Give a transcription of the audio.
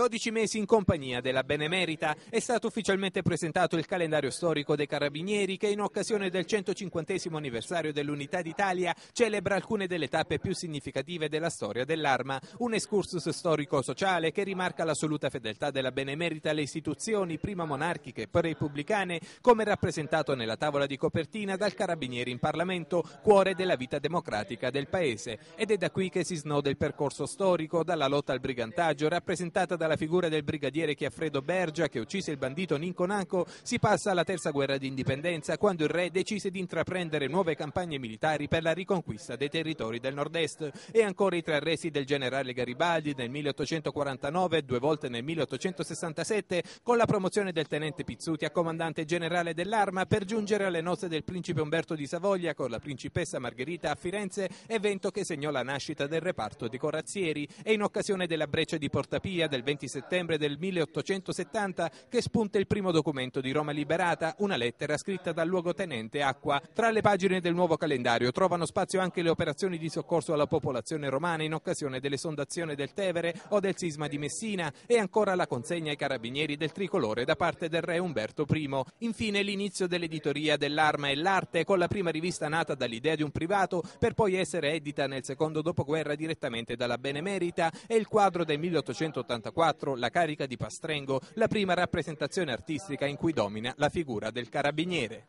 12 mesi in compagnia della Benemerita è stato ufficialmente presentato il calendario storico dei Carabinieri che in occasione del 150 anniversario dell'Unità d'Italia celebra alcune delle tappe più significative della storia dell'arma, un excursus storico-sociale che rimarca l'assoluta fedeltà della Benemerita alle istituzioni prima monarchiche e poi repubblicane come rappresentato nella tavola di copertina dal Carabinieri in Parlamento, cuore della vita democratica del Paese ed è da qui che si snoda il percorso storico dalla lotta al brigantaggio rappresentata dalla la figura del brigadiere Chiaffredo Bergia che uccise il bandito Ninco Nanco, si passa alla terza guerra d'indipendenza quando il re decise di intraprendere nuove campagne militari per la riconquista dei territori del nord-est e ancora i tre arresti del generale Garibaldi nel 1849 e due volte nel 1867 con la promozione del tenente Pizzuti a comandante generale dell'arma per giungere alle nozze del principe Umberto di Savoglia con la principessa Margherita a Firenze, evento che segnò la nascita del reparto di corazzieri e in occasione della breccia di Portapia del 20 settembre del 1870 che spunta il primo documento di Roma liberata, una lettera scritta dal luogotenente Acqua. Tra le pagine del nuovo calendario trovano spazio anche le operazioni di soccorso alla popolazione romana in occasione dell'esondazione del Tevere o del sisma di Messina e ancora la consegna ai carabinieri del tricolore da parte del re Umberto I. Infine l'inizio dell'editoria dell'arma e l'arte con la prima rivista nata dall'idea di un privato per poi essere edita nel secondo dopoguerra direttamente dalla Benemerita e il quadro del 1884 1984 La carica di Pastrengo, la prima rappresentazione artistica in cui domina la figura del carabiniere.